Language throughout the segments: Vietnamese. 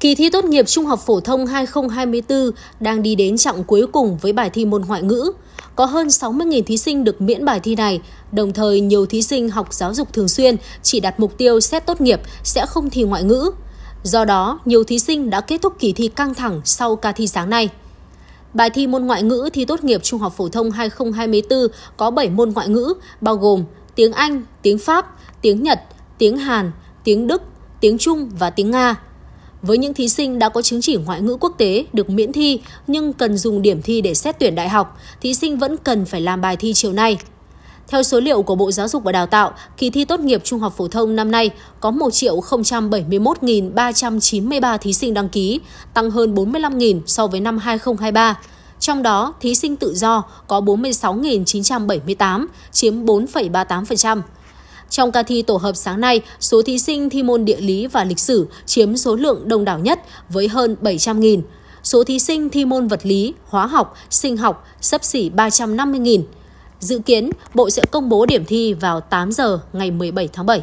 Kỳ thi tốt nghiệp trung học phổ thông 2024 đang đi đến trọng cuối cùng với bài thi môn ngoại ngữ. Có hơn 60.000 thí sinh được miễn bài thi này, đồng thời nhiều thí sinh học giáo dục thường xuyên chỉ đặt mục tiêu xét tốt nghiệp sẽ không thi ngoại ngữ. Do đó, nhiều thí sinh đã kết thúc kỳ thi căng thẳng sau ca thi sáng nay. Bài thi môn ngoại ngữ thi tốt nghiệp trung học phổ thông 2024 có 7 môn ngoại ngữ, bao gồm tiếng Anh, tiếng Pháp, tiếng Nhật, tiếng Hàn, tiếng Đức, tiếng Trung và tiếng Nga. Với những thí sinh đã có chứng chỉ ngoại ngữ quốc tế được miễn thi nhưng cần dùng điểm thi để xét tuyển đại học, thí sinh vẫn cần phải làm bài thi chiều nay. Theo số liệu của Bộ Giáo dục và Đào tạo, kỳ thi tốt nghiệp trung học phổ thông năm nay có 1 071.393 thí sinh đăng ký, tăng hơn 45.000 so với năm 2023. Trong đó, thí sinh tự do có 46.978, chiếm 4,38%. Trong ca thi tổ hợp sáng nay, số thí sinh thi môn địa lý và lịch sử chiếm số lượng đông đảo nhất với hơn 700.000. Số thí sinh thi môn vật lý, hóa học, sinh học sấp xỉ 350.000. Dự kiến, Bộ sẽ công bố điểm thi vào 8 giờ ngày 17 tháng 7.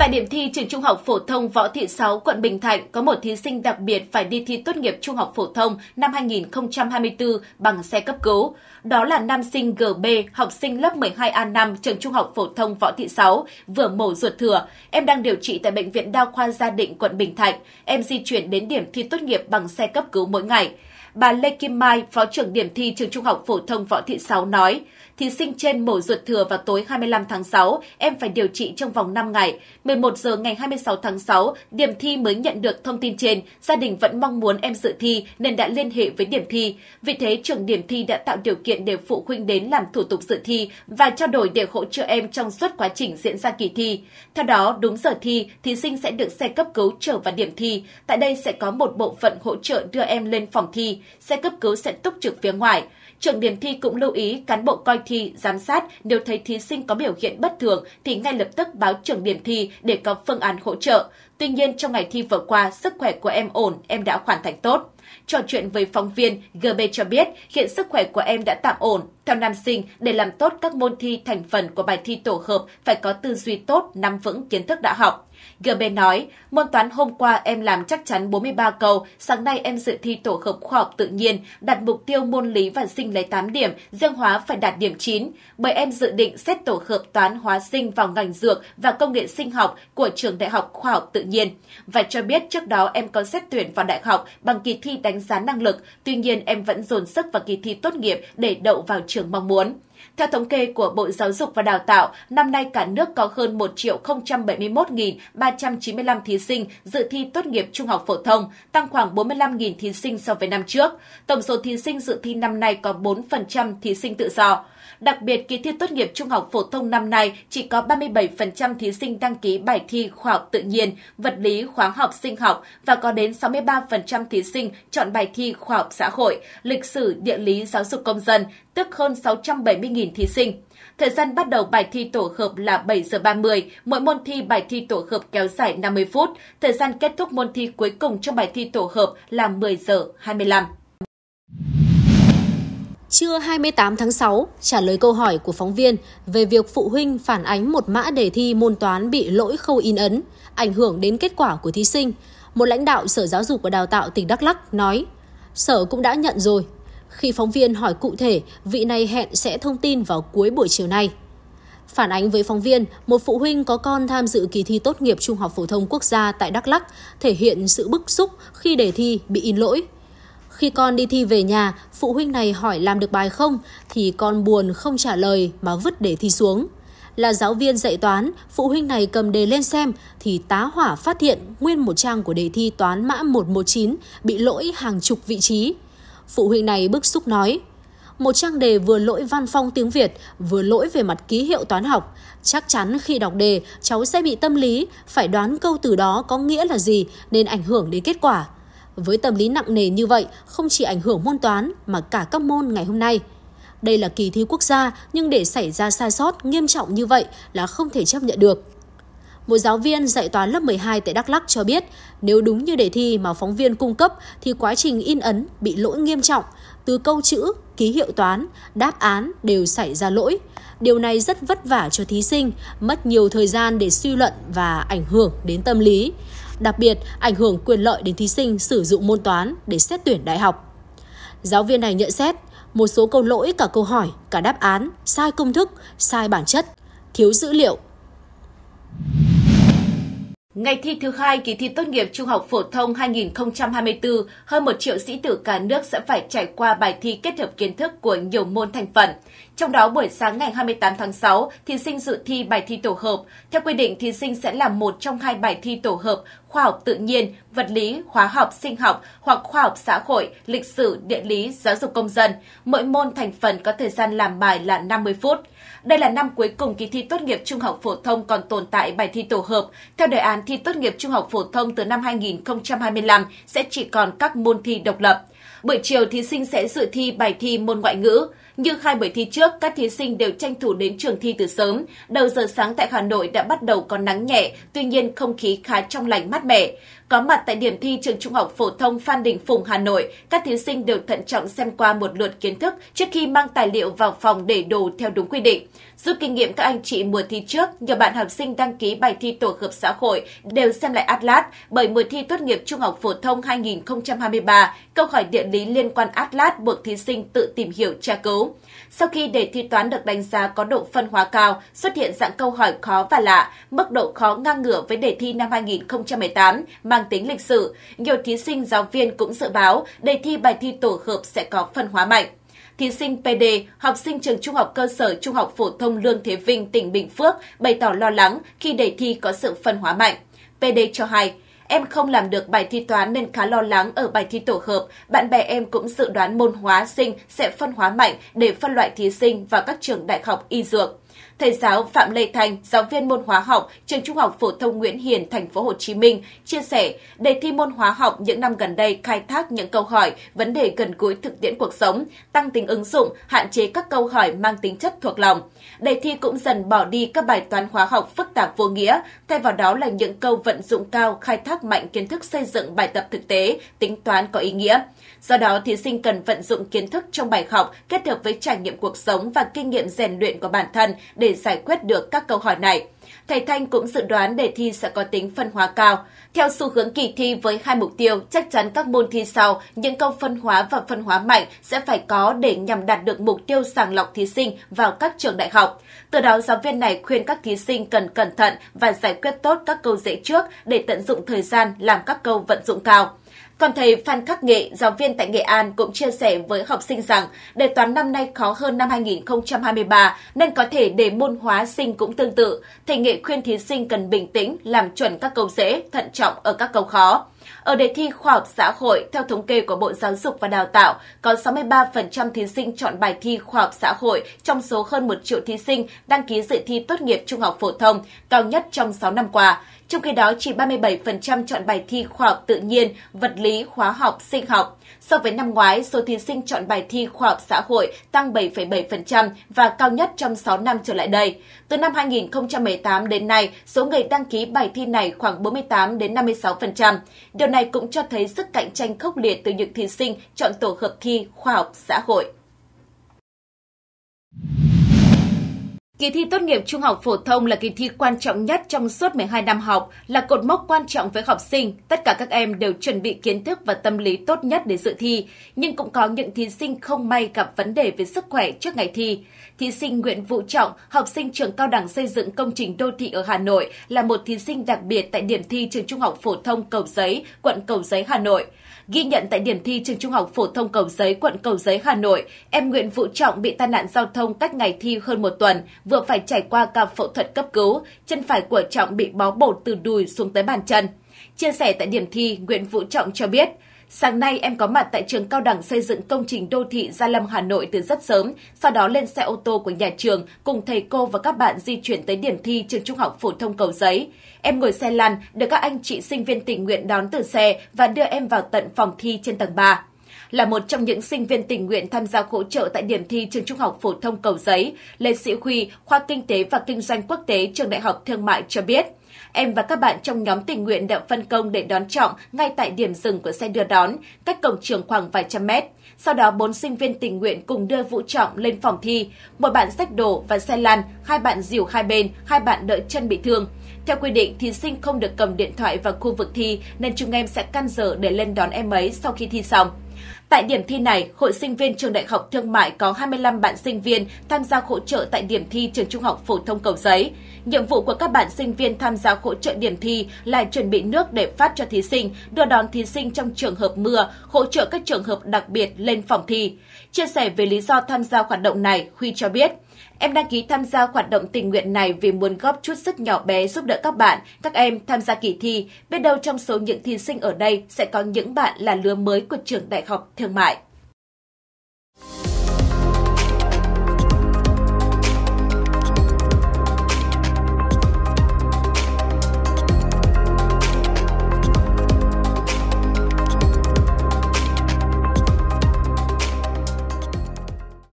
Tại điểm thi trường Trung học phổ thông Võ Thị Sáu, quận Bình Thạnh có một thí sinh đặc biệt phải đi thi tốt nghiệp trung học phổ thông năm 2024 bằng xe cấp cứu. Đó là nam sinh GB, học sinh lớp 12A5 trường Trung học phổ thông Võ Thị Sáu, vừa mổ ruột thừa. Em đang điều trị tại bệnh viện Đa khoa Gia Định, quận Bình Thạnh. Em di chuyển đến điểm thi tốt nghiệp bằng xe cấp cứu mỗi ngày. Bà Lê Kim Mai, Phó trưởng điểm thi trường Trung học phổ thông Võ Thị Sáu nói, thí sinh trên mổ ruột thừa vào tối 25 tháng 6, em phải điều trị trong vòng 5 ngày. 11 giờ ngày 26 tháng 6, điểm thi mới nhận được thông tin trên, gia đình vẫn mong muốn em dự thi nên đã liên hệ với điểm thi. Vì thế, trường điểm thi đã tạo điều kiện để phụ huynh đến làm thủ tục dự thi và trao đổi để hỗ trợ em trong suốt quá trình diễn ra kỳ thi. Theo đó, đúng giờ thi, thí sinh sẽ được xe cấp cứu trở vào điểm thi. Tại đây sẽ có một bộ phận hỗ trợ đưa em lên phòng thi xe cấp cứu sẽ túc trực phía ngoài. Trưởng điểm thi cũng lưu ý cán bộ coi thi, giám sát nếu thấy thí sinh có biểu hiện bất thường thì ngay lập tức báo trưởng điểm thi để có phương án hỗ trợ. Tuy nhiên, trong ngày thi vừa qua, sức khỏe của em ổn, em đã hoàn thành tốt. Trò chuyện với phóng viên, GB cho biết hiện sức khỏe của em đã tạm ổn. Theo nam sinh, để làm tốt các môn thi thành phần của bài thi tổ hợp phải có tư duy tốt, nắm vững kiến thức đã học. GB nói, môn toán hôm qua em làm chắc chắn 43 câu, sáng nay em dự thi tổ hợp khoa học tự nhiên, đặt mục tiêu môn lý và sinh lấy 8 điểm, riêng hóa phải đạt điểm 9, bởi em dự định xét tổ hợp toán hóa sinh vào ngành dược và công nghệ sinh học của trường Đại học Khoa học Tự nhiên. Và cho biết trước đó em có xét tuyển vào đại học bằng kỳ thi đánh giá năng lực, tuy nhiên em vẫn dồn sức vào kỳ thi tốt nghiệp để đậu vào trường mong muốn. Theo thống kê của Bộ Giáo dục và Đào tạo, năm nay cả nước có hơn 1 071.395 thí sinh dự thi tốt nghiệp trung học phổ thông, tăng khoảng 45.000 thí sinh so với năm trước. Tổng số thí sinh dự thi năm nay có 4% thí sinh tự do. Đặc biệt, kỳ thi tốt nghiệp trung học phổ thông năm nay chỉ có 37% thí sinh đăng ký bài thi khoa học tự nhiên, vật lý, khoa học sinh học và có đến 63% thí sinh chọn bài thi khoa học xã hội, lịch sử, địa lý, giáo dục công dân, tức hơn 670.000 thí sinh. Thời gian bắt đầu bài thi tổ hợp là 7 giờ 30, mỗi môn thi bài thi tổ hợp kéo dài 50 phút, thời gian kết thúc môn thi cuối cùng trong bài thi tổ hợp là 10 giờ 25. Trưa 28 tháng 6, trả lời câu hỏi của phóng viên về việc phụ huynh phản ánh một mã đề thi môn toán bị lỗi khâu in ấn, ảnh hưởng đến kết quả của thí sinh, một lãnh đạo Sở Giáo dục và Đào tạo tỉnh Đắk Lắk nói, Sở cũng đã nhận rồi. Khi phóng viên hỏi cụ thể, vị này hẹn sẽ thông tin vào cuối buổi chiều nay. Phản ánh với phóng viên, một phụ huynh có con tham dự kỳ thi tốt nghiệp Trung học phổ thông quốc gia tại Đắk Lắk thể hiện sự bức xúc khi đề thi bị in lỗi – khi con đi thi về nhà, phụ huynh này hỏi làm được bài không thì con buồn không trả lời mà vứt để thi xuống. Là giáo viên dạy toán, phụ huynh này cầm đề lên xem thì tá hỏa phát hiện nguyên một trang của đề thi toán mã 119 bị lỗi hàng chục vị trí. Phụ huynh này bức xúc nói, một trang đề vừa lỗi văn phong tiếng Việt, vừa lỗi về mặt ký hiệu toán học. Chắc chắn khi đọc đề, cháu sẽ bị tâm lý, phải đoán câu từ đó có nghĩa là gì nên ảnh hưởng đến kết quả. Với tâm lý nặng nề như vậy, không chỉ ảnh hưởng môn toán mà cả các môn ngày hôm nay. Đây là kỳ thi quốc gia, nhưng để xảy ra sai sót nghiêm trọng như vậy là không thể chấp nhận được. Một giáo viên dạy toán lớp 12 tại Đắk Lắk cho biết, nếu đúng như đề thi mà phóng viên cung cấp thì quá trình in ấn bị lỗi nghiêm trọng, từ câu chữ, ký hiệu toán, đáp án đều xảy ra lỗi. Điều này rất vất vả cho thí sinh, mất nhiều thời gian để suy luận và ảnh hưởng đến tâm lý đặc biệt ảnh hưởng quyền lợi đến thí sinh sử dụng môn toán để xét tuyển đại học. Giáo viên này nhận xét một số câu lỗi cả câu hỏi, cả đáp án, sai công thức, sai bản chất, thiếu dữ liệu. Ngày thi thứ hai kỳ thi tốt nghiệp trung học phổ thông 2024, hơn một triệu sĩ tử cả nước sẽ phải trải qua bài thi kết hợp kiến thức của nhiều môn thành phần. Trong đó buổi sáng ngày 28 tháng 6, thí sinh dự thi bài thi tổ hợp. Theo quy định, thí sinh sẽ làm một trong hai bài thi tổ hợp khoa học tự nhiên, vật lý, hóa học, sinh học hoặc khoa học xã hội, lịch sử, địa lý, giáo dục công dân. Mỗi môn thành phần có thời gian làm bài là 50 phút. Đây là năm cuối cùng kỳ thi tốt nghiệp trung học phổ thông còn tồn tại bài thi tổ hợp. Theo đề án thi tốt nghiệp trung học phổ thông từ năm 2025 sẽ chỉ còn các môn thi độc lập. Buổi chiều thí sinh sẽ dự thi bài thi môn ngoại ngữ. Như khai buổi thi trước, các thí sinh đều tranh thủ đến trường thi từ sớm. Đầu giờ sáng tại Hà Nội đã bắt đầu có nắng nhẹ, tuy nhiên không khí khá trong lành mát mẻ. Có mặt tại điểm thi trường trung học phổ thông Phan Đình Phùng, Hà Nội, các thí sinh đều thận trọng xem qua một lượt kiến thức trước khi mang tài liệu vào phòng để đồ theo đúng quy định. Rút kinh nghiệm các anh chị mùa thi trước, nhiều bạn học sinh đăng ký bài thi tổ hợp xã hội đều xem lại Atlas bởi mùa thi tốt nghiệp trung học phổ thông 2023, câu hỏi địa lý liên quan Atlas buộc thí sinh tự tìm hiểu tra cứu. Sau khi đề thi toán được đánh giá có độ phân hóa cao, xuất hiện dạng câu hỏi khó và lạ, mức độ khó ngang ngửa với đề thi năm 2018 mà mang tính lịch sử, nhiều thí sinh giáo viên cũng dự báo đề thi bài thi tổ hợp sẽ có phân hóa mạnh thí sinh PD, học sinh trường trung học cơ sở trung học phổ thông Lương Thế Vinh, tỉnh Bình Phước bày tỏ lo lắng khi đề thi có sự phân hóa mạnh. PD cho hay, em không làm được bài thi toán nên khá lo lắng ở bài thi tổ hợp. Bạn bè em cũng dự đoán môn hóa sinh sẽ phân hóa mạnh để phân loại thí sinh vào các trường đại học y dược. Thầy giáo Phạm Lê Thành, giáo viên môn hóa học, trường Trung học phổ thông Nguyễn Hiền, thành phố Hồ Chí Minh chia sẻ, đề thi môn hóa học những năm gần đây khai thác những câu hỏi, vấn đề gần gũi thực tiễn cuộc sống, tăng tính ứng dụng, hạn chế các câu hỏi mang tính chất thuộc lòng. Đề thi cũng dần bỏ đi các bài toán hóa học phức tạp vô nghĩa, thay vào đó là những câu vận dụng cao, khai thác mạnh kiến thức xây dựng bài tập thực tế, tính toán có ý nghĩa. Do đó, thí sinh cần vận dụng kiến thức trong bài học kết hợp với trải nghiệm cuộc sống và kinh nghiệm rèn luyện của bản thân để giải quyết được các câu hỏi này. Thầy Thanh cũng dự đoán đề thi sẽ có tính phân hóa cao. Theo xu hướng kỳ thi với hai mục tiêu, chắc chắn các môn thi sau, những câu phân hóa và phân hóa mạnh sẽ phải có để nhằm đạt được mục tiêu sàng lọc thí sinh vào các trường đại học. Từ đó, giáo viên này khuyên các thí sinh cần cẩn thận và giải quyết tốt các câu dễ trước để tận dụng thời gian làm các câu vận dụng cao. Còn thầy Phan Khắc Nghệ, giáo viên tại Nghệ An cũng chia sẻ với học sinh rằng đề toán năm nay khó hơn năm 2023 nên có thể đề môn hóa sinh cũng tương tự. Thầy Nghệ khuyên thí sinh cần bình tĩnh, làm chuẩn các câu dễ, thận trọng ở các câu khó. Ở đề thi khoa học xã hội, theo thống kê của Bộ Giáo dục và Đào tạo, có 63% thí sinh chọn bài thi khoa học xã hội trong số hơn 1 triệu thí sinh đăng ký dự thi tốt nghiệp trung học phổ thông, cao nhất trong 6 năm qua. Trong khi đó, chỉ 37% chọn bài thi khoa học tự nhiên, vật lý, hóa học, sinh học. So với năm ngoái, số thí sinh chọn bài thi khoa học xã hội tăng 7,7% và cao nhất trong 6 năm trở lại đây. Từ năm 2018 đến nay, số người đăng ký bài thi này khoảng 48 đến 56%. Điều này cũng cho thấy sức cạnh tranh khốc liệt từ những thí sinh chọn tổ hợp thi khoa học xã hội. Kỳ thi tốt nghiệp trung học phổ thông là kỳ thi quan trọng nhất trong suốt 12 năm học, là cột mốc quan trọng với học sinh. Tất cả các em đều chuẩn bị kiến thức và tâm lý tốt nhất để dự thi, nhưng cũng có những thí sinh không may gặp vấn đề về sức khỏe trước ngày thi. Thí sinh Nguyễn Vũ Trọng, học sinh trường cao đẳng xây dựng công trình đô thị ở Hà Nội, là một thí sinh đặc biệt tại điểm thi trường trung học phổ thông Cầu Giấy, quận Cầu Giấy, Hà Nội. Ghi nhận tại điểm thi trường trung học phổ thông Cầu Giấy, quận Cầu Giấy, Hà Nội, em Nguyễn Vũ Trọng bị tai nạn giao thông cách ngày thi hơn một tuần, vừa phải trải qua ca phẫu thuật cấp cứu, chân phải của Trọng bị bó bột từ đùi xuống tới bàn chân. Chia sẻ tại điểm thi, Nguyễn Vũ Trọng cho biết, Sáng nay em có mặt tại trường cao đẳng xây dựng công trình đô thị Gia Lâm Hà Nội từ rất sớm, sau đó lên xe ô tô của nhà trường cùng thầy cô và các bạn di chuyển tới điểm thi trường trung học phổ thông Cầu Giấy. Em ngồi xe lăn được các anh chị sinh viên tình nguyện đón từ xe và đưa em vào tận phòng thi trên tầng 3 là một trong những sinh viên tình nguyện tham gia hỗ trợ tại điểm thi trường Trung học phổ thông Cầu Giấy, Lê Sĩ Huy, khoa Kinh tế và Kinh doanh Quốc tế trường Đại học Thương mại cho biết. Em và các bạn trong nhóm tình nguyện đã phân công để đón trọng ngay tại điểm dừng của xe đưa đón, cách cổng trường khoảng vài trăm mét. Sau đó, bốn sinh viên tình nguyện cùng đưa Vũ Trọng lên phòng thi. Một bạn sách đổ và xe lăn, hai bạn dìu hai bên, hai bạn đợi chân bị thương. Theo quy định, thí sinh không được cầm điện thoại vào khu vực thi nên chúng em sẽ căn giờ để lên đón em ấy sau khi thi xong. Tại điểm thi này, Hội sinh viên Trường Đại học Thương mại có 25 bạn sinh viên tham gia hỗ trợ tại điểm thi Trường Trung học Phổ thông Cầu Giấy. Nhiệm vụ của các bạn sinh viên tham gia hỗ trợ điểm thi là chuẩn bị nước để phát cho thí sinh, đưa đón thí sinh trong trường hợp mưa, hỗ trợ các trường hợp đặc biệt lên phòng thi. Chia sẻ về lý do tham gia hoạt động này, Huy cho biết – Em đăng ký tham gia hoạt động tình nguyện này vì muốn góp chút sức nhỏ bé giúp đỡ các bạn, các em tham gia kỳ thi. Biết đâu trong số những thí sinh ở đây sẽ có những bạn là lứa mới của trường đại học thương mại.